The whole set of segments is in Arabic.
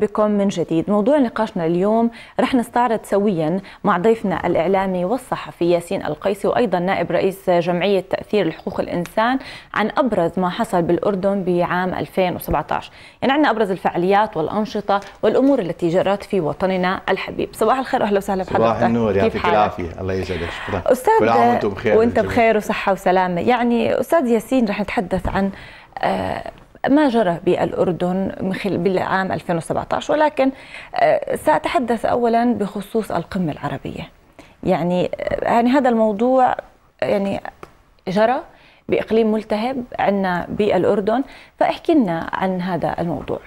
بكم من جديد موضوع نقاشنا اليوم رح نستعرض سويا مع ضيفنا الإعلامي والصحفي ياسين القيسي وأيضا نائب رئيس جمعية تأثير لحقوق الإنسان عن أبرز ما حصل بالأردن بعام 2017 يعني عندنا أبرز الفعاليات والأنشطة والأمور التي جرت في وطننا الحبيب صباح الخير أهلا وسهلا بحضرتك صباح النور يعطيك العافية الله يسعدك شكرا أستاذ كل عام وأنتم بخير وأنت بخير وصحة وسلامة يعني أستاذ ياسين رح نتحدث عن آه، ما جرى بالأردن بالعام 2017 ولكن آه، سأتحدث أولا بخصوص القمة العربية يعني آه، يعني هذا الموضوع يعني جرى بإقليم ملتهب عندنا بالأردن فاحكي لنا عن هذا الموضوع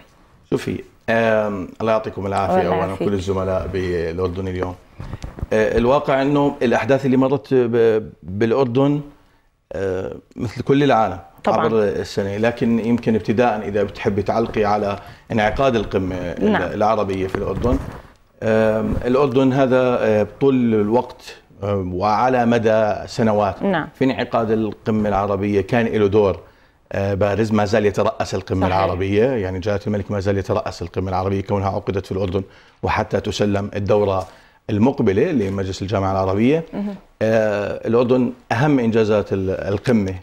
شوفي الله يعطيكم العافية أولا كل الزملاء بالأردن اليوم آه، الواقع أنه الأحداث اللي مرت بالأردن مثل كل العالم طبعا عبر السنه لكن يمكن ابتداء اذا بتحبي تعلقي على انعقاد القمه نعم. العربيه في الاردن الاردن هذا أه، طول الوقت أه، وعلى مدى سنوات نعم. في انعقاد القمه العربيه كان له دور أه، بارز ما زال يترأس القمة صحيح. العربية يعني جلالة الملك ما زال يترأس القمة العربية كونها عقدت في الأردن وحتى تسلم الدورة المقبلة لمجلس الجامعة العربية آه الأردن أهم إنجازات القمة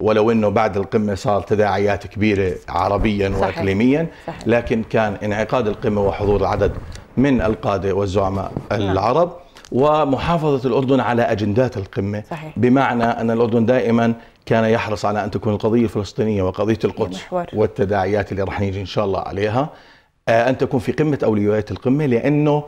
ولو انه بعد القمه صار تداعيات كبيره عربيا صحيح. واقليميا صحيح. لكن كان انعقاد القمه وحضور عدد من القاده والزعماء نعم. العرب ومحافظه الاردن على اجندات القمه صحيح. بمعنى ان الاردن دائما كان يحرص على ان تكون القضيه الفلسطينيه وقضيه القدس محور. والتداعيات اللي راح نيجي ان شاء الله عليها آه، ان تكون في قمه اولويات القمه لانه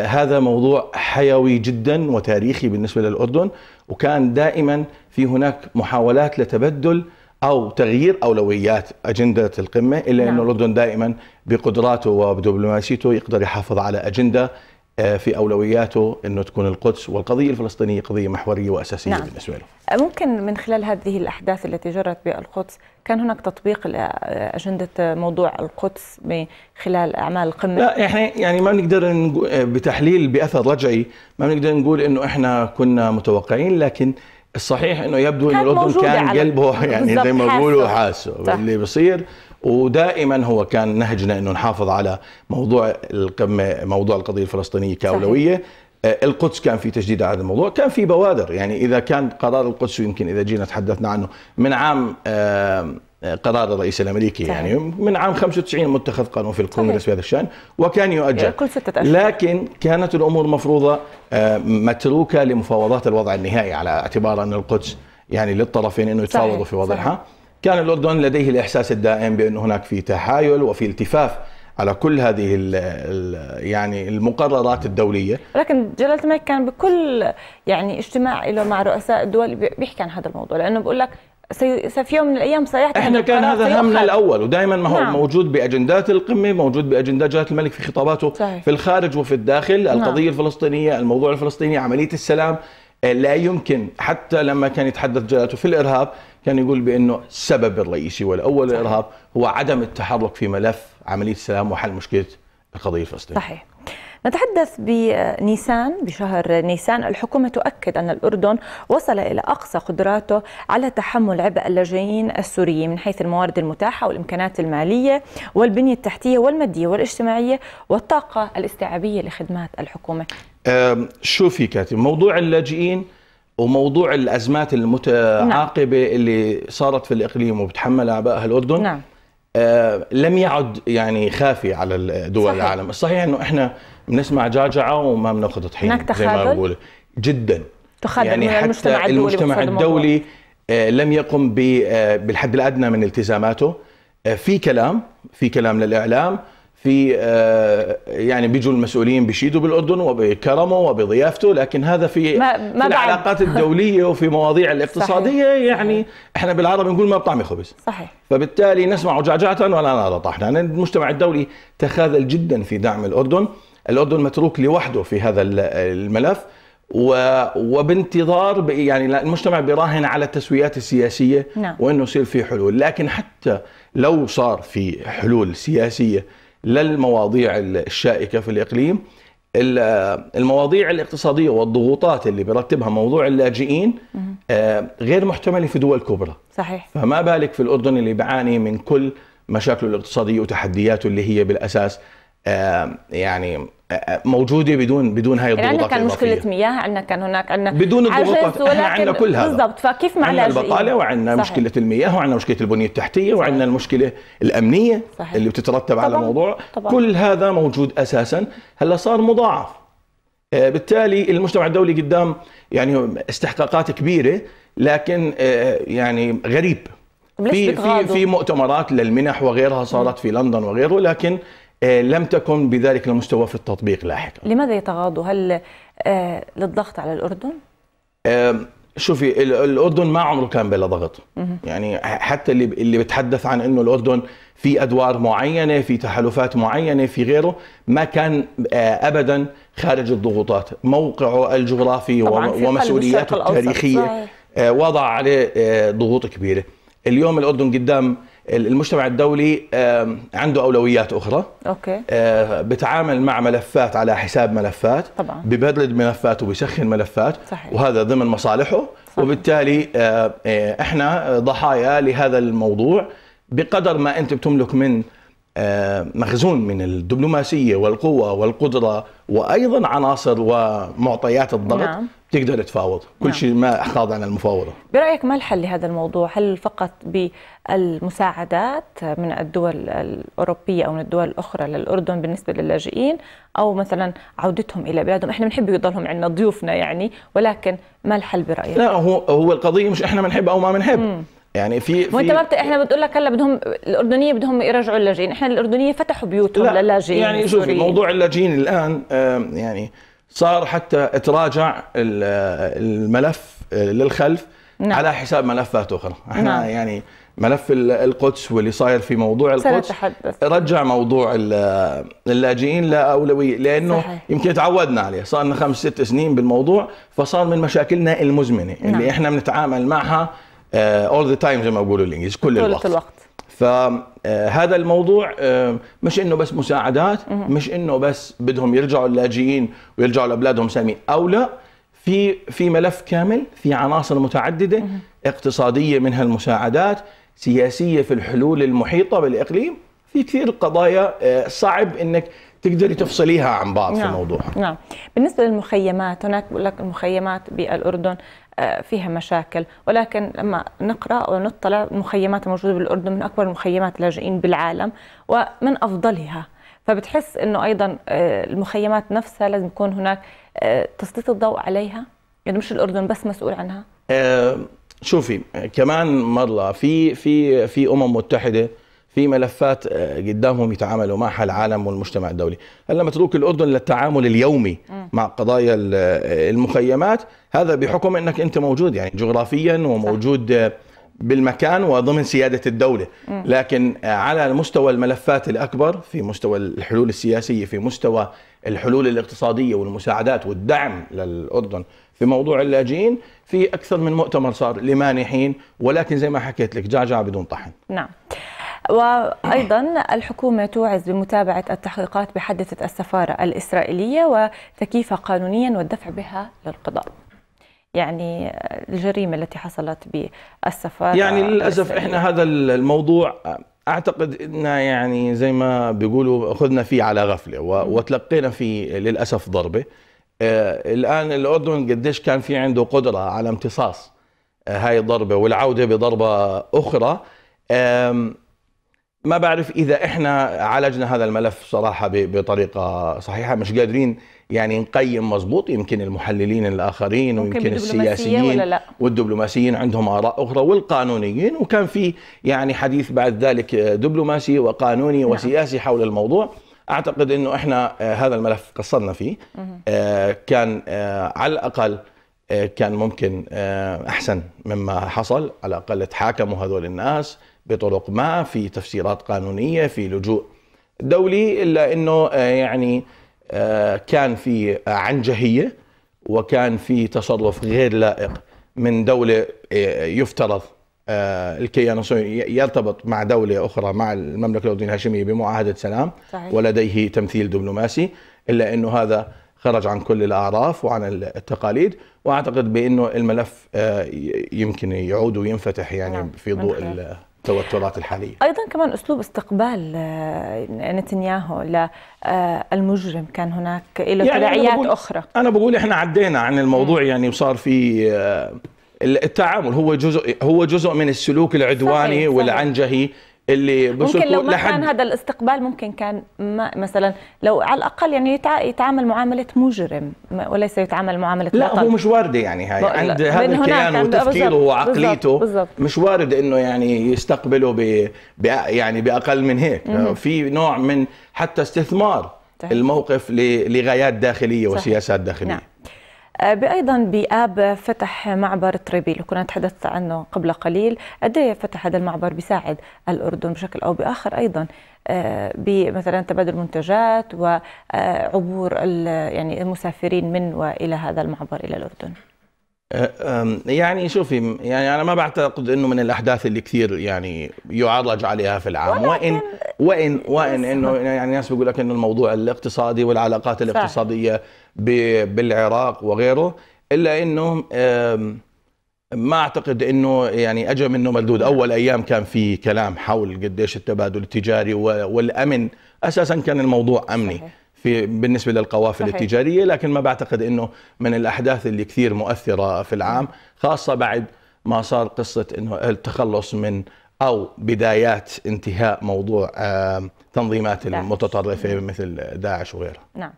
هذا موضوع حيوي جدا وتاريخي بالنسبة للأردن وكان دائما في هناك محاولات لتبدل أو تغيير أولويات أجندة القمة إلا نعم. أن الأردن دائما بقدراته ودبلوماسيته يقدر يحافظ على أجندة آه، في اولوياته انه تكون القدس والقضيه الفلسطينيه قضيه محوريه واساسيه نعم. بالنسبه آه، له. ممكن من خلال هذه الاحداث التي جرت بالقدس كان هناك تطبيق لاجنده آه، موضوع القدس من خلال اعمال القمه؟ لا احنا يعني ما بنقدر بتحليل باثر رجعي ما بنقدر نقول انه احنا كنا متوقعين لكن الصحيح انه يبدو انه الاردن كان قلبه يعني زي ما بيقولوا حاسه اللي بصير ودائما هو كان نهجنا انه نحافظ على موضوع القمه موضوع القضيه الفلسطينيه كاولويه صحيح. آه، القدس كان في تجديد على هذا الموضوع كان في بوادر يعني إذا كان قرار القدس يمكن إذا جينا تحدثنا عنه من عام آه، قرار الرئيس الأمريكي يعني صحيح. يعني من عام 95 متخذ قانون في الكونغرس في هذا الشأن وكان يؤجل كل ستة أشهر. لكن كانت الأمور مفروضة آه، متروكة لمفاوضات الوضع النهائي على اعتبار أن القدس يعني للطرفين أنه يتفاوضوا في وضعها صحيح. كان الأردن لديه الإحساس الدائم بأن هناك في تحايل وفي التفاف على كل هذه ال ال يعني المقررات الدولية لكن جلالة الملك كان بكل يعني اجتماع له مع رؤساء الدول بيحكي عن هذا الموضوع لأنه بقول لك في يوم من الايام سيحدث احنا كان هذا همنا الاول ودائما ما هو نعم. موجود باجندات القمه موجود باجندات جلاله الملك في خطاباته صحيح. في الخارج وفي الداخل نعم. القضيه الفلسطينيه الموضوع الفلسطيني عمليه السلام آه، لا يمكن حتى لما كان يتحدث جلالته في الارهاب كان يقول بانه السبب الرئيسي والاول للارهاب هو عدم التحرك في ملف عمليه السلام وحل مشكله القضيه الفلسطينيه. صحيح. نتحدث بنيسان بشهر نيسان الحكومة تؤكد أن الأردن وصل إلى أقصى قدراته على تحمل عبء اللاجئين السوريين من حيث الموارد المتاحة والإمكانات المالية والبنية التحتية والمادية والاجتماعية والطاقة الاستيعابية لخدمات الحكومة شوفي كاتب موضوع اللاجئين وموضوع الازمات المتعاقبه نعم. اللي صارت في الاقليم وبتحمل اعباءها الاردن نعم. آه لم يعد يعني خافي على دول العالم صحيح انه احنا بنسمع جعجعه وما بناخذ طحين هناك زي ما بقول جدا تخاذل يعني من حتى المجتمع الدولي, المجتمع الدولي آه لم يقم آه، بالحد الادنى من التزاماته آه في كلام في كلام للاعلام في آه، يعني بيجوا المسؤولين بيشيدوا بالاردن وبكرمه وبضيافته لكن هذا في, ما في ما العلاقات الدوليه وفي مواضيع الاقتصاديه صحيح. يعني احنا بالعربي نقول ما بطعم خبز صحيح فبالتالي نسمع جعجعه ولا نرى طحنا يعني المجتمع الدولي تخاذل جدا في دعم الاردن الاردن متروك لوحده في هذا الملف وبانتظار يعني المجتمع بيراهن على التسويات السياسيه نعم. وانه يصير في حلول لكن حتى لو صار في حلول سياسيه للمواضيع الشائكه في الاقليم المواضيع الاقتصاديه والضغوطات اللي بيرتبها موضوع اللاجئين آه، غير محتمله في دول كبرى صحيح فما بالك في الاردن اللي بيعاني من كل مشاكله الاقتصاديه وتحدياته اللي هي بالاساس آه، يعني آه، آه، موجوده بدون بدون هاي يعني الضغوطات عندنا كان مشكله مياه عندنا كان هناك عندنا بدون الضغوطات عندنا كل هذا بالضبط فكيف معنا عندنا البطاله وعندنا مشكله المياه وعندنا مشكله البنيه التحتيه وعندنا المشكله الامنيه صحيح. اللي بتترتب طبعًا. على الموضوع طبعًا. كل هذا موجود اساسا هلا صار مضاعف بالتالي المجتمع الدولي قدام يعني استحقاقات كبيره لكن يعني غريب في في في مؤتمرات للمنح وغيرها صارت في لندن وغيره لكن آه، لم تكن بذلك المستوى في التطبيق لاحقا لماذا يتغاضوا هل آه، للضغط على الأردن؟ آه، شوفي الأردن ما عمره كان بلا ضغط يعني حتى اللي اللي بتحدث عن أنه الأردن في أدوار معينة في تحالفات معينة في غيره ما كان أبدا خارج الضغوطات موقعه الجغرافي ومسؤولياته التاريخية وضع عليه ضغوط كبيرة اليوم الاردن قدام المجتمع الدولي عنده اولويات اخرى اوكي آه، بتعامل مع ملفات على حساب ملفات طبعا ببرد ملفات وبيسخن ملفات صحيح. وهذا ضمن مصالحه صحيح. وبالتالي آه، آه، احنا ضحايا لهذا الموضوع بقدر ما انت بتملك من مخزون من الدبلوماسيه والقوه والقدره وايضا عناصر ومعطيات الضغط نعم. تقدر تفاوض كل نعم. شيء ما خاضع عن المفاوضة برأيك ما الحل لهذا الموضوع هل فقط بالمساعدات من الدول الأوروبية أو من الدول الأخرى للأردن بالنسبة للاجئين أو مثلا عودتهم إلى بلادهم إحنا بنحب يضلهم عندنا ضيوفنا يعني ولكن ما الحل برأيك لا هو هو القضية مش إحنا بنحب أو ما بنحب يعني في وانت ما بت... احنا بتقول لك هلا بدهم الاردنيه بدهم يرجعوا اللاجئين، احنا الاردنيه فتحوا بيوتهم للاجئين يعني شوفي موضوع اللاجئين الان يعني صار حتى تراجع الملف للخلف نعم. على حساب ملفات اخرى احنا نعم. يعني ملف القدس واللي صاير في موضوع القدس سنتحدث. رجع موضوع اللاجئين لاولويه لانه صحيح. يمكن تعودنا عليه صار لنا خمس ست سنين بالموضوع فصار من مشاكلنا المزمنه نعم. اللي احنا بنتعامل معها اول ذا تايم زي ما بقولوا الانجليز كل الوقت, الوقت. فهذا آه، الموضوع آه، مش انه بس مساعدات مش انه بس بدهم يرجعوا اللاجئين ويرجعوا لبلادهم سامي او لا في في ملف كامل في عناصر متعدده اقتصاديه منها المساعدات سياسيه في الحلول المحيطه بالاقليم في كثير قضايا آه، صعب انك تقدري تفصليها عن بعض نعم. في الموضوع نعم بالنسبه للمخيمات هناك بقول لك المخيمات بالاردن آه، فيها مشاكل ولكن لما نقرا ونطلع المخيمات الموجوده بالاردن من اكبر مخيمات اللاجئين بالعالم ومن افضلها فبتحس انه ايضا آه، المخيمات نفسها لازم يكون هناك آه، تسليط الضوء عليها يعني مش الاردن بس مسؤول عنها شوفي كمان مره في في في امم متحده في ملفات آه، قدامهم يتعاملوا معها العالم والمجتمع الدولي هل لما تترك الأردن للتعامل اليومي مع قضايا آه، المخيمات هذا بحكم أنك أنت موجود يعني جغرافيا وموجود صح. آه، بالمكان وضمن سيادة الدولة لكن على مستوى الملفات الأكبر في مستوى الحلول السياسية في مستوى الحلول الاقتصادية والمساعدات والدعم للأردن في موضوع اللاجئين في أكثر من مؤتمر صار لمانحين ولكن زي ما حكيت لك جعجع بدون طحن نعم وأيضا الحكومة توعز بمتابعة التحقيقات بحدثة السفارة الإسرائيلية وتكييفها قانونيا والدفع بها للقضاء يعني الجريمة التي حصلت بالسفارة يعني للأسف إحنا هذا الموضوع اعتقد ان يعني زي ما بيقولوا اخذنا فيه على غفله وتلقينا فيه للاسف ضربه آه، الان الاردن قديش كان في عنده قدره على امتصاص آه، هاي الضربه والعوده بضربه اخرى ما بعرف اذا احنا عالجنا هذا الملف صراحه بطريقه صحيحه مش قادرين يعني نقيم مظبوط يمكن المحللين الاخرين ويمكن السياسيين ولا لا. والدبلوماسيين عندهم اراء اخرى والقانونيين وكان في يعني حديث بعد ذلك دبلوماسي وقانوني نعم. وسياسي حول الموضوع اعتقد انه احنا آه، هذا الملف قصرنا فيه آه كان آه على الاقل آه كان ممكن آه، احسن مما حصل على الاقل تحاكموا هذول الناس بطرق ما في تفسيرات قانونية في لجوء دولي إلا أنه آه، يعني آه، كان في عنجهية وكان في تصرف غير لائق من دولة آه، يفترض الكيان الصهيوني يرتبط مع دولة أخرى مع المملكة الأردنية الهاشمية بمعاهدة سلام صحيح. ولديه تمثيل دبلوماسي إلا أنه هذا خرج عن كل الأعراف وعن التقاليد وأعتقد بأنه الملف يمكن يعود وينفتح يعني نعم، في ضوء التوترات الحاليه ايضا كمان اسلوب استقبال آه، نتنياهو للمجرم آه، كان هناك له يعني تداعيات أنا اخرى انا بقول احنا عدينا عن الموضوع م. يعني وصار في آه، التعامل هو جزء هو جزء من السلوك العدواني صحيح والعنجهي اللي ممكن لو ما كان هذا الاستقبال ممكن كان ما مثلا لو على الاقل يعني يتعامل معامله مجرم وليس يتعامل معامله لا بطل. هو مش وارده يعني هاي عند هذا الكيان وتفكيره وعقليته بالزبط. مش وارد انه يعني يستقبله ب... يعني باقل من هيك في نوع من حتى استثمار صحيح. الموقف لغايات داخليه صحيح. وسياسات داخليه نعم. آه، بايضا باب فتح معبر تريبيل كنا تحدثت عنه قبل قليل قد إيه فتح هذا المعبر بيساعد الاردن بشكل او باخر ايضا آه، بمثلا تبادل منتجات وعبور يعني المسافرين من والى هذا المعبر الى الاردن آه، يعني شوفي يعني انا ما بعتقد انه من الاحداث اللي كثير يعني يعرج عليها في العام وان وان وان انه يعني الناس بيقول لك انه الموضوع الاقتصادي والعلاقات الاقتصاديه صح. بالعراق وغيره الا انه ما اعتقد انه يعني اجى منه مردود اول ايام كان في كلام حول قديش التبادل التجاري والامن اساسا كان الموضوع امني صحيح. في بالنسبه للقوافل صحيح. التجاريه لكن ما بعتقد انه من الاحداث اللي كثير مؤثره في العام خاصه بعد ما صار قصه انه التخلص من او بدايات انتهاء موضوع تنظيمات المتطرفه مثل داعش وغيرها نعم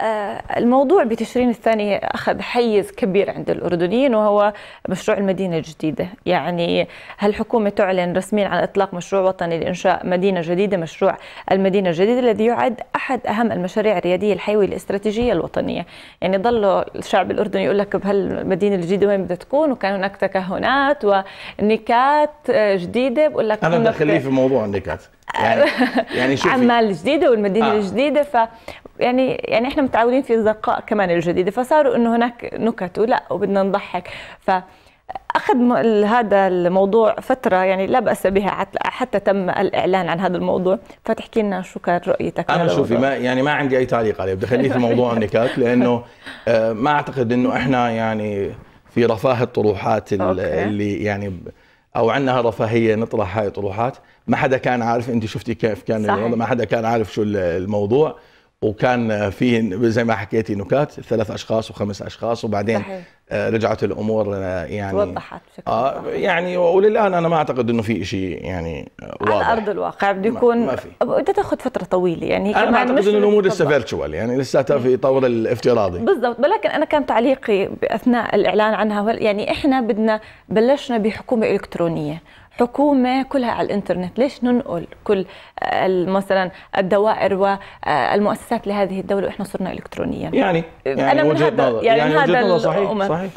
آه، الموضوع بتشرين الثاني أخذ حيز كبير عند الأردنيين وهو مشروع المدينة الجديدة يعني الحكومة تعلن رسميا عن إطلاق مشروع وطني لإنشاء مدينة جديدة مشروع المدينة الجديدة الذي يعد أحد أهم المشاريع الريادية الحيوية الاستراتيجية الوطنية يعني ظل الشعب الأردني يقول لك بهالمدينة الجديدة وين بدها تكون وكان هناك تكهنات ونكات آه، جديدة بقول لك أنا دخلي في موضوع النكات يعني-, يعني, شوفي عمال الجديدة والمدينه آه. الجديده ف يعني يعني احنا متعودين في الزرقاء كمان الجديده فصاروا انه هناك نكت ولا وبدنا نضحك ف اخذ هذا الموضوع فتره يعني لا باس بها حتى تم الاعلان عن هذا الموضوع فتحكي لنا شو كانت رؤيتك انا شوفي ما يعني ما عندي اي تعليق عليه بدي خليه في موضوع النكات لانه آه، ما اعتقد انه احنا يعني في رفاه الطروحات اللي يعني او عندنا رفاهيه نطرح هاي الطروحات ما حدا كان عارف انت شفتي كيف كان الوضع ما حدا كان عارف شو الموضوع وكان في زي ما حكيتي نكات ثلاث اشخاص وخمس اشخاص وبعدين صحيح. آه، رجعت الامور آه، يعني توضحت بشكل آه يعني وللان انا ما اعتقد انه في شيء يعني واضح على ارض الواقع بده يكون ما في تاخذ فتره طويله يعني انا ما اعتقد انه الامور لسه فيرتشوال يعني لساتها في طور الافتراضي بالضبط ولكن انا كان تعليقي اثناء الاعلان عنها يعني احنا بدنا بلشنا بحكومه الكترونيه حكومه كلها على الانترنت ليش ننقل كل مثلا الدوائر والمؤسسات لهذه الدوله واحنا صرنا الكترونيا يعني يعني انا من هذا يعني, يعني هذا صحيح صحيح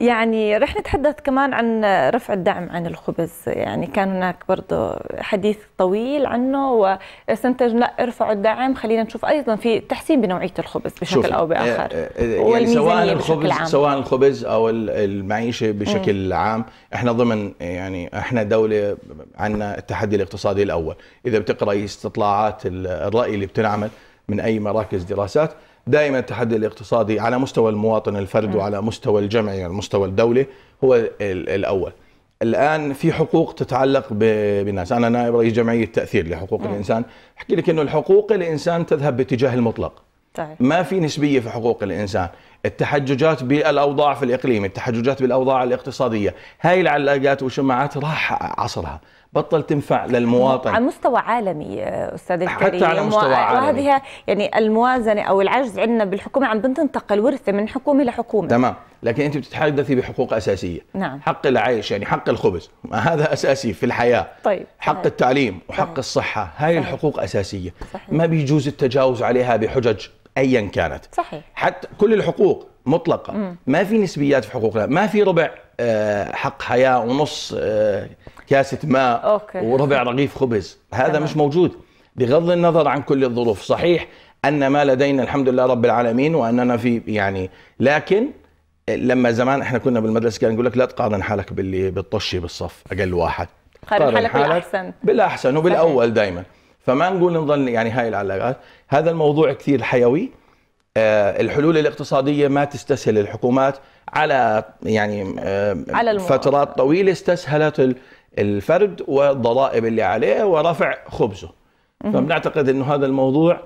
يعني رح نتحدث كمان عن رفع الدعم عن الخبز يعني كان هناك برضه حديث طويل عنه واستنتج لا ارفعوا الدعم خلينا نشوف ايضا في تحسين بنوعيه الخبز بشكل او آه، باخر آه، آه، يعني سواء الخبز سواء الخبز او المعيشه بشكل م. عام احنا ضمن يعني احنا دوله عندنا التحدي الاقتصادي الاول اذا بتقراي استطلاعات الراي اللي بتنعمل من اي مراكز دراسات دائما التحدي الاقتصادي على مستوى المواطن الفرد وعلى مستوى الجمعي على مستوى الدولة هو الأول الآن في حقوق تتعلق بالناس أنا نائب رئيس جمعية تأثير لحقوق م. الإنسان أحكي لك أنه الحقوق الإنسان تذهب باتجاه المطلق طيب. ما في نسبية في حقوق الإنسان التحججات بالاوضاع في الاقليم، التحججات بالاوضاع الاقتصاديه، هاي العلاقات والشماعات راح عصرها، بطل تنفع للمواطن على مستوى عالمي آه، استاذ الكريم حتى على مستوى عالمي وهذه يعني الموازنه او العجز عندنا بالحكومه عم بتنتقل ورثه من حكومه لحكومه تمام لكن انت بتتحدثي بحقوق اساسيه نعم. حق العيش يعني حق الخبز ما هذا اساسي في الحياه طيب حق صحيح. طيب. التعليم وحق صحيح. طيب. الصحه هاي صحيح. الحقوق اساسيه صحيح. ما بيجوز التجاوز عليها بحجج ايا كانت صحيح حتى كل الحقوق مطلقه مم. ما في نسبيات في حقوقنا ما في ربع آه، حق حياه ونص آه، كاسه ماء أوكي. وربع رغيف خبز هذا مش موجود بغض النظر عن كل الظروف صحيح ان ما لدينا الحمد لله رب العالمين واننا في يعني لكن لما زمان احنا كنا بالمدرسه كان يقول لك لا تقارن حالك باللي بالطشي بالصف اقل واحد قارن حالك بالاحسن بالاحسن وبالاول دائما فما نقول نظل يعني هاي العلاقات هذا الموضوع كثير حيوي آه، الحلول الاقتصاديه ما تستسهل الحكومات على يعني آه، على فترات طويله استسهلت الفرد والضرائب اللي عليه ورفع خبزه فبنعتقد انه هذا الموضوع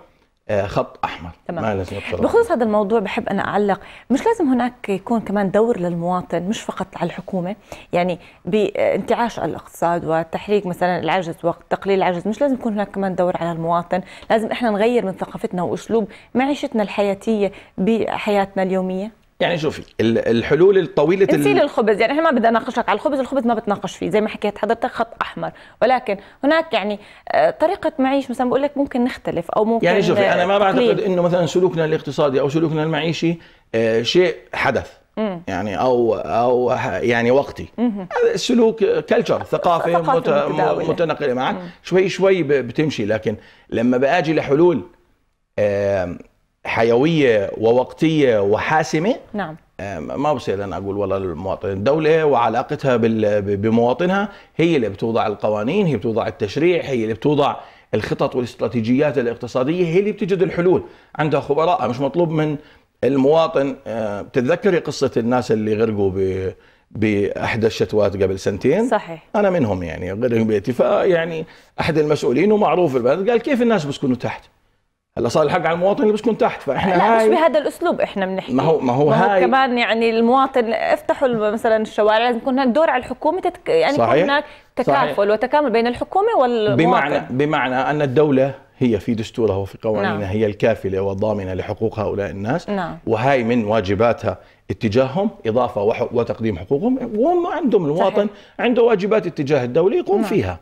آه، خط احمر تمام. ما لازم يتطرق بخصوص هذا الموضوع بحب انا اعلق مش لازم هناك يكون كمان دور للمواطن مش فقط على الحكومه يعني بانتعاش الاقتصاد وتحريك مثلا العجز وتقليل العجز مش لازم يكون هناك كمان دور على المواطن لازم احنا نغير من ثقافتنا واسلوب معيشتنا الحياتيه بحياتنا اليوميه يعني شوفي الحلول الطويله نسيل الخبز يعني احنا ما بدنا اناقشك على الخبز الخبز ما بتناقش فيه زي ما حكيت حضرتك خط احمر ولكن هناك يعني آه، طريقه معيش مثلا بقول لك ممكن نختلف او ممكن يعني شوفي انا ما بعتقد انه مثلا سلوكنا الاقتصادي او سلوكنا المعيشي آه، شيء حدث مم. يعني او او يعني وقتي هذا السلوك كلتشر آه، ثقافه, ثقافة مت... متنقله معك شوي شوي بتمشي لكن لما باجي لحلول حيويه ووقتيه وحاسمه نعم آه، ما بصير انا اقول والله المواطن الدوله وعلاقتها بمواطنها هي اللي بتوضع القوانين هي بتوضع التشريع هي اللي بتوضع الخطط والاستراتيجيات الاقتصاديه هي اللي بتجد الحلول عندها خبراء مش مطلوب من المواطن آه، بتتذكري قصه الناس اللي غرقوا ب باحدى الشتوات قبل سنتين صحيح انا منهم يعني غرقوا باتفاق يعني احد المسؤولين ومعروف البلد قال كيف الناس بيسكنوا تحت هلا صار الحق على المواطن اللي بسكن تحت فاحنا لا هاي مش بهذا الاسلوب احنا بنحكي ما هو ما هو ما هاي كمان يعني المواطن افتحوا مثلا الشوارع لازم يكون هناك دور على الحكومه تتك... يعني يكون هناك تكافل صحيح. وتكامل بين الحكومه والمواطن بمعنى بمعنى ان الدوله هي في دستورها وفي قوانينها نعم. هي الكافله والضامنه لحقوق هؤلاء الناس نعم. وهي من واجباتها اتجاههم اضافه وتقديم حقوقهم وهم عندهم المواطن صحيح. عنده واجبات اتجاه الدوله يقوم نعم. فيها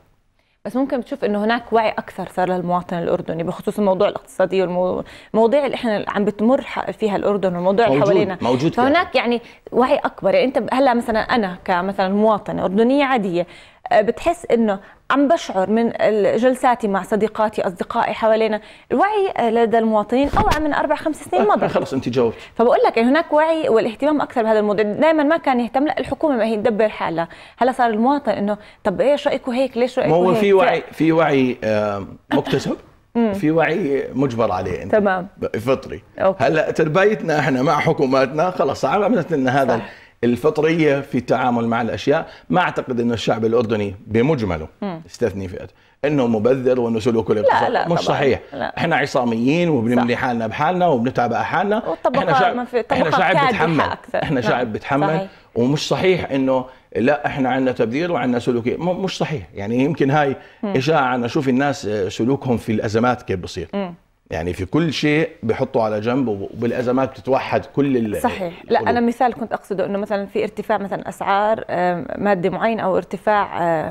بس ممكن بتشوف انه هناك وعي اكثر صار للمواطن الاردني بخصوص الموضوع الاقتصادي والمواضيع اللي احنا عم بتمر فيها الاردن والموضوع اللي حوالينا موجود فهناك يعني وعي اكبر يعني انت هلا مثلا انا كمثلا مواطنه اردنيه عاديه أه، بتحس انه عم بشعر من جلساتي مع صديقاتي اصدقائي حوالينا الوعي أه، لدى المواطنين اوعى من اربع خمس سنين مضى خلص انت جاوبت فبقول لك يعني هناك وعي والاهتمام اكثر بهذا الموضوع دائما ما كان يهتم لا الحكومه ما هي تدبر حالها هلا صار المواطن انه طب ايش رايكم هيك ليش رايكم هو في وعي في وعي أه، مكتسب في وعي مجبر عليه انت تمام فطري هلا تربيتنا احنا مع حكوماتنا خلص عملت لنا هذا صح. الفطريه في التعامل مع الاشياء ما اعتقد ان الشعب الاردني بمجمله استثني فئه انه مبذر وانه سلوكه لا لا مش طبعًا. صحيح لا. احنا عصاميين وبنملي حالنا بحالنا وبنتعب حالنا احنا شعب في احنا شعب أكثر. احنا نعم. شعب بتحمل صحيح. ومش صحيح انه لا احنا عندنا تبذير وعندنا سلوكيه مش صحيح يعني يمكن هاي اشاعه انا اشوف الناس سلوكهم في الازمات كيف بصير م. يعني في كل شيء بحطه على جنب وبالازمات بتتوحد كل ال صحيح لا انا مثال كنت اقصده انه مثلا في ارتفاع مثلا اسعار ماده معينه او ارتفاع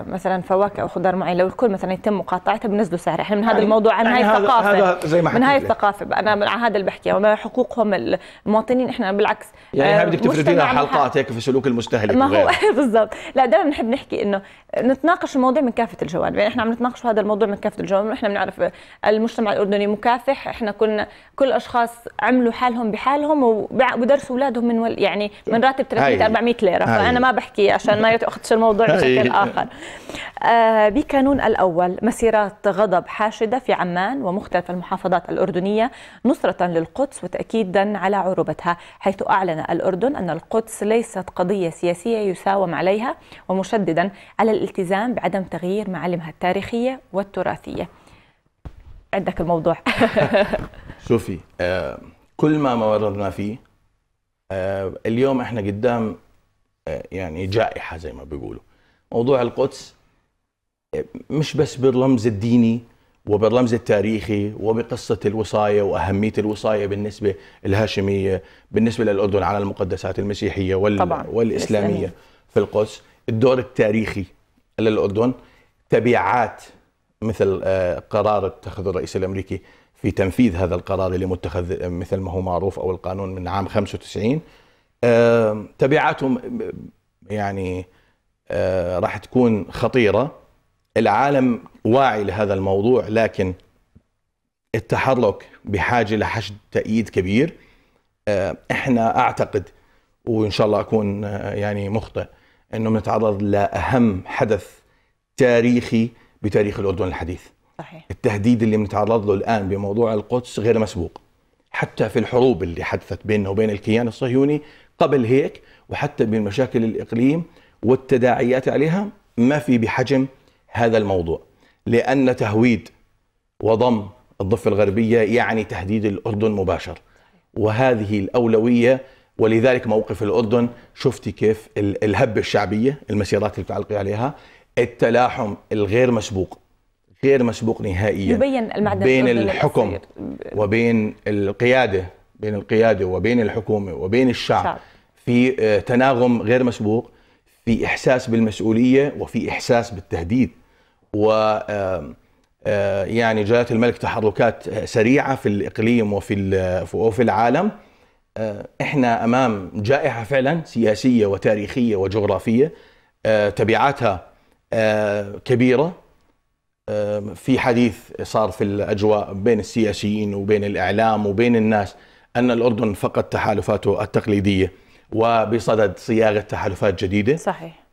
مثلا فواكه او خضار معين لو الكل مثلا يتم مقاطعتها بنزلوا سعرها احنا من هذا يعني الموضوع عن يعني هاي الثقافه هذا زي ما من هاي الثقافه انا عن هذا اللي بحكي وما حقوقهم المواطنين احنا بالعكس يعني هاي بدك تفردينا حلقات هيك في سلوك المستهلك ما هو بالضبط لا دائما بنحب نحكي انه نتناقش الموضوع من كافه الجوانب يعني احنا عم نتناقش هذا الموضوع من كافه الجوانب احنا بنعرف المجتمع الاردني مكافئ فاتح احنا كنا كل اشخاص عملوا حالهم بحالهم وبدرسوا اولادهم من ول... يعني من راتب 300 400 ليره هاي. فانا ما بحكي عشان ما ياخذش الموضوع بشكل اخر آه بكانون الاول مسيرات غضب حاشده في عمان ومختلف المحافظات الاردنيه نصره للقدس وتاكيدا على عروبتها حيث اعلن الاردن ان القدس ليست قضيه سياسيه يساوم عليها ومشددا على الالتزام بعدم تغيير معالمها التاريخيه والتراثيه عندك الموضوع شوفي آه كل ما مررنا فيه آه اليوم احنا قدام آه يعني جائحه زي ما بيقولوا موضوع القدس آه، مش بس بالرمز الديني وبالرمز التاريخي وبقصة الوصاية وأهمية الوصاية بالنسبة الهاشمية بالنسبة للأردن على المقدسات المسيحية وال... طبعاً. والإسلامية في القدس الدور التاريخي للأردن تبعات مثل آه، قرار اتخذه الرئيس الامريكي في تنفيذ هذا القرار اللي متخذ آه، مثل ما هو معروف او القانون من عام 95 تبعاته يعني آه، راح تكون خطيره العالم واعي لهذا الموضوع لكن التحرك بحاجه لحشد تأييد كبير احنا اعتقد وان شاء الله اكون يعني مخطئ انه بنتعرض لاهم حدث تاريخي بتاريخ الاردن الحديث صحيح. التهديد اللي بنتعرض له الان بموضوع القدس غير مسبوق حتى في الحروب اللي حدثت بيننا وبين الكيان الصهيوني قبل هيك وحتى بالمشاكل الاقليم والتداعيات عليها ما في بحجم هذا الموضوع لان تهويد وضم الضفه الغربيه يعني تهديد الاردن مباشر وهذه الاولويه ولذلك موقف الاردن شفتي كيف الهبه الشعبيه المسيرات اللي بتعلقي عليها التلاحم الغير مسبوق غير مسبوق نهائيا يبين المعدن بين الحكم وبين القياده بين القياده وبين الحكومه وبين الشعب شعب. في آه، تناغم غير مسبوق في احساس بالمسؤوليه وفي احساس بالتهديد و آه، يعني جلاله الملك تحركات سريعه في الاقليم وفي وفي العالم آه، احنا امام جائحه فعلا سياسيه وتاريخيه وجغرافيه تبعاتها آه، كبيره آه، في حديث صار في الاجواء بين السياسيين وبين الاعلام وبين الناس ان الاردن فقد تحالفاته التقليديه وبصدد صياغه تحالفات جديده صحيح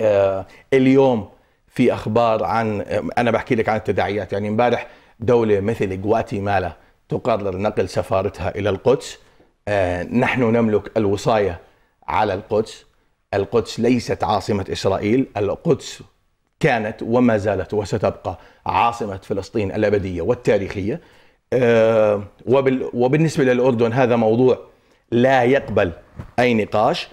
آه، اليوم في اخبار عن انا بحكي لك عن التداعيات يعني امبارح دوله مثل غواتيمالا تقرر نقل سفارتها الى القدس نحن نملك الوصايه على القدس القدس ليست عاصمة إسرائيل القدس كانت وما زالت وستبقى عاصمة فلسطين الأبدية والتاريخية آه، وبالنسبة للأردن هذا موضوع لا يقبل أي نقاش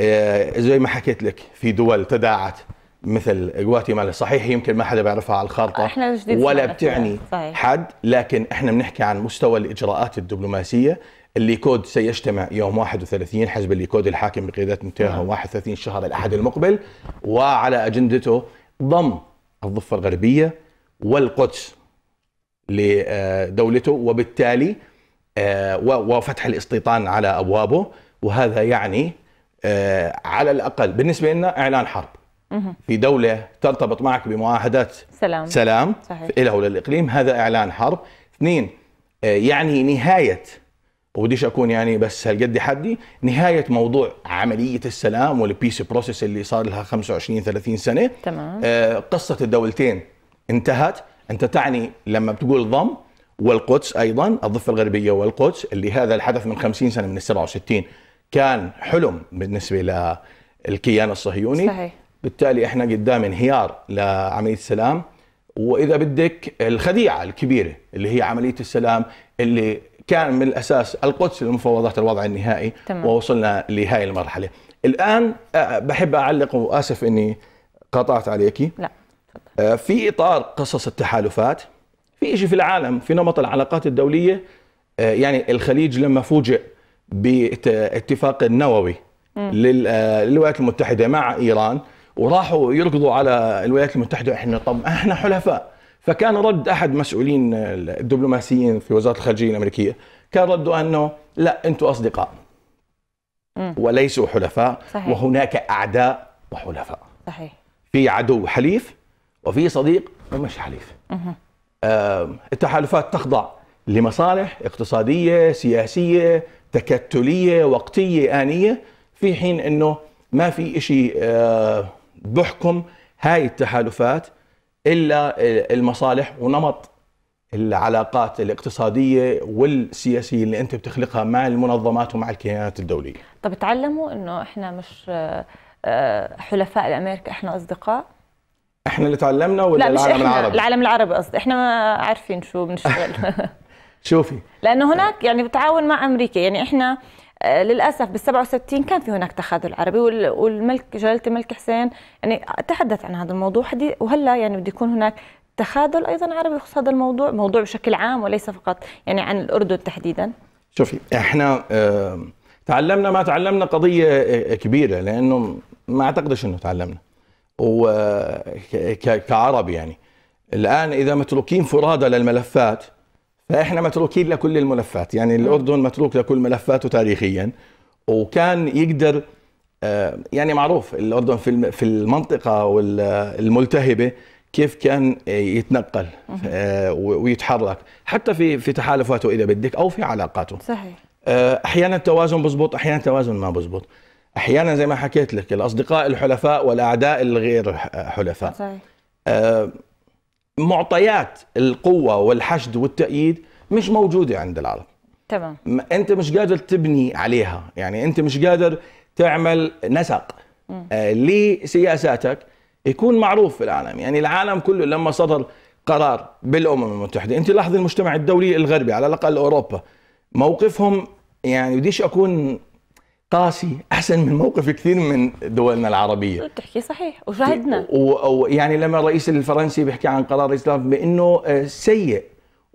آه، زي ما حكيت لك في دول تداعت مثل غواتيمالا صحيح يمكن ما حدا بيعرفها على الخارطه احنا ولا بتعني صحيح. حد لكن احنا بنحكي عن مستوى الاجراءات الدبلوماسيه الليكود سيجتمع يوم 31 حزب الليكود الحاكم بقيادة نتنياهو 31 شهر الأحد المقبل وعلى أجندته ضم الضفة الغربية والقدس لدولته وبالتالي آه، وفتح الاستيطان على أبوابه وهذا يعني آه، على الأقل بالنسبة لنا إعلان حرب في دولة ترتبط معك بمعاهدات سلام سلام صحيح. الى وللإقليم هذا إعلان حرب اثنين آه، يعني نهاية وبديش اكون يعني بس هالقد حدي نهايه موضوع عمليه السلام والبيس بروسيس اللي صار لها 25 30 سنه تمام آه، قصه الدولتين انتهت انت تعني لما بتقول ضم والقدس ايضا الضفه الغربيه والقدس اللي هذا الحدث من 50 سنه من ال 67 كان حلم بالنسبه للكيان الصهيوني صحيح بالتالي احنا قدام انهيار لعمليه السلام واذا بدك الخديعه الكبيره اللي هي عمليه السلام اللي كان من الاساس القدس لمفاوضات الوضع النهائي تمام. ووصلنا لهذه المرحله الان آه، بحب اعلق واسف اني قطعت عليكي لا تفضل. آه، في اطار قصص التحالفات في شيء في العالم في نمط العلاقات الدوليه آه، يعني الخليج لما فوجئ باتفاق النووي للولايات المتحده مع ايران وراحوا يركضوا على الولايات المتحده احنا طب احنا حلفاء فكان رد احد مسؤولين الدبلوماسيين في وزاره الخارجيه الامريكيه كان رده انه لا انتم اصدقاء وليسوا حلفاء صحيح. وهناك اعداء وحلفاء صحيح في عدو حليف وفي صديق ومش حليف آه التحالفات تخضع لمصالح اقتصاديه سياسيه تكتليه وقتيه انيه في حين انه ما في شيء آه بحكم هاي التحالفات الا المصالح ونمط العلاقات الاقتصاديه والسياسيه اللي انت بتخلقها مع المنظمات ومع الكيانات الدوليه. طب تعلموا انه احنا مش آه، آه، حلفاء لامريكا احنا اصدقاء؟ احنا اللي تعلمنا ولا لا مش العالم احنا العربي؟ العالم العربي قصدي احنا ما عارفين شو بنشتغل شوفي لانه هناك يعني بتعاون مع امريكا يعني احنا آه، للاسف بال 67 كان في هناك تخاذل عربي والملك جلاله الملك حسين يعني تحدث عن هذا الموضوع وهلا يعني بده يكون هناك تخاذل ايضا عربي يخص هذا الموضوع موضوع بشكل عام وليس فقط يعني عن الاردن تحديدا شوفي احنا تعلمنا ما تعلمنا قضيه آه، آه، كبيره لانه ما اعتقدش انه تعلمنا وكعرب يعني الان اذا متروكين فرادى للملفات فاحنا متروكين لكل الملفات يعني الاردن متروك لكل ملفاته تاريخيا وكان يقدر آه، يعني معروف الاردن في في المنطقه الملتهبه كيف كان آه، يتنقل آه، ويتحرك حتى في في تحالفاته اذا بدك او في علاقاته صحيح احيانا التوازن بزبط احيانا التوازن ما بزبط احيانا زي ما حكيت لك الاصدقاء الحلفاء والاعداء الغير حلفاء صحيح. معطيات القوه والحشد والتأييد مش موجوده عند العرب تمام انت مش قادر تبني عليها يعني انت مش قادر تعمل نسق آه لسياساتك يكون معروف في العالم يعني العالم كله لما صدر قرار بالامم المتحده انت لاحظ المجتمع الدولي الغربي على الاقل اوروبا موقفهم يعني بديش اكون قاسي احسن من موقف كثير من دولنا العربيه بتحكي صحيح وشاهدنا ويعني لما الرئيس الفرنسي بيحكي عن قرار الاسلاف بانه آه، سيء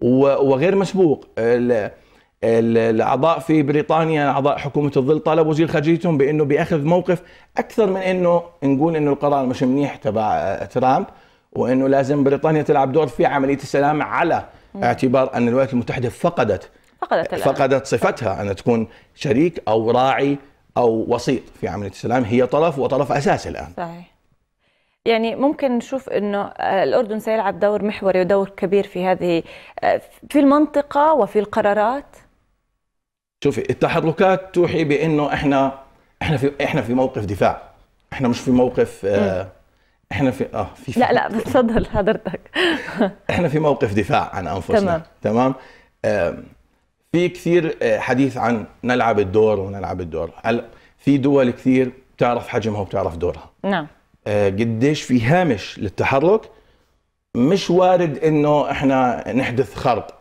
وغير مسبوق الاعضاء في بريطانيا اعضاء حكومه الظل طلبوا وزير خارجيتهم بانه بياخذ موقف اكثر من انه نقول انه القرار مش منيح تبع آه، ترامب وانه لازم بريطانيا تلعب دور في عمليه السلام على اعتبار ان الولايات المتحده فقدت فقدت الأهل. فقدت صفتها أن تكون شريك أو راعي أو وسيط في عملية السلام هي طرف وطرف أساسي الآن صحيح يعني ممكن نشوف انه آه، الاردن سيلعب دور محوري ودور كبير في هذه آه، في المنطقه وفي القرارات شوفي التحركات توحي بانه احنا احنا في احنا في موقف دفاع احنا مش في موقف آه احنا في اه في لا لا تفضل حضرتك احنا في موقف دفاع عن انفسنا تمام تمام آه في كثير آه، حديث عن نلعب الدور ونلعب الدور هل في دول كثير بتعرف حجمها وبتعرف دورها نعم آه، قديش في هامش للتحرك مش وارد انه احنا نحدث خرق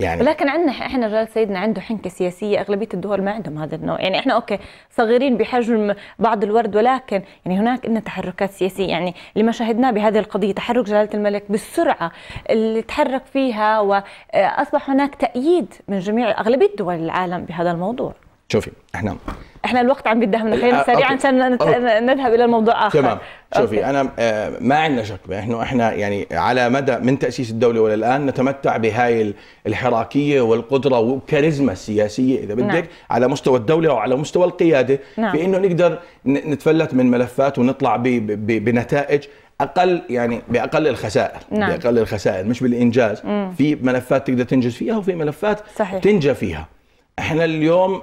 يعني لكن عندنا احنا الرجال سيدنا عنده حنكه سياسيه اغلبيه الدول ما عندهم هذا النوع يعني احنا اوكي صغيرين بحجم بعض الورد ولكن يعني هناك ان تحركات سياسيه يعني لما شاهدناه بهذه القضيه تحرك جلاله الملك بالسرعه اللي تحرك فيها واصبح هناك تاييد من جميع اغلبيه دول العالم بهذا الموضوع شوفي احنا احنا الوقت عم بيدهمنا خلينا سريعا نذهب الى الموضوع اخر تمام شوفي انا آه، ما عندنا شك بانه احنا يعني على مدى من تاسيس الدوله وللان الان نتمتع بهاي الحراكيه والقدره والكاريزما السياسيه اذا بدك نعم. على مستوى الدوله وعلى مستوى القياده نعم. بانه نقدر نتفلت من ملفات ونطلع بـ بـ بنتائج اقل يعني باقل الخسائر نعم. باقل الخسائر مش بالانجاز مم. في ملفات تقدر تنجز فيها وفي ملفات صحيح. تنجى فيها احنا اليوم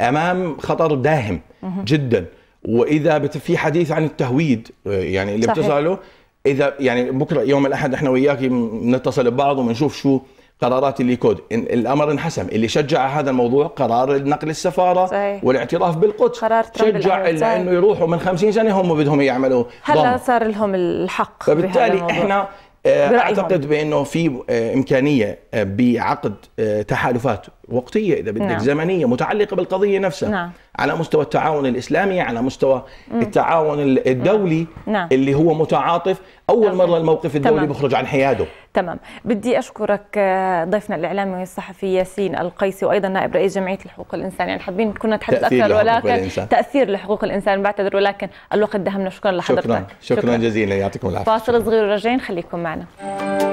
امام خطر داهم جدا واذا في حديث عن التهويد آه، يعني اللي بتصله اذا يعني بكره يوم الاحد احنا وياك بنتصل ببعض وبنشوف شو قرارات اللي كود الامر انحسم اللي شجع هذا الموضوع قرار نقل السفاره صحيح. والاعتراف بالقدس قرار شجع لانه انه يروحوا من 50 سنه هم بدهم يعملوا هلا صار لهم الحق فبالتالي احنا اعتقد بانه في آه، امكانيه آه، بعقد آه، تحالفات وقتيه اذا بدك نعم. زمنيه متعلقه بالقضيه نفسها نعم. على مستوى التعاون الاسلامي على مستوى مم. التعاون الدولي نعم. اللي هو متعاطف اول نعم. مره الموقف الدولي بيخرج عن حياده تمام بدي أشكرك آه، ضيفنا الإعلامي والصحفي ياسين القيسي وأيضا نائب رئيس جمعية الحقوق الإنسان يعني حابين كنا نتحدث أكثر ولكن الإنسان. تأثير لحقوق الإنسان بعتذر ولكن الوقت دهمنا شكرا لحضرتك شكرا شكرا, شكرا جزيلا يعطيكم العافية فاصل صغير وراجعين خليكم معنا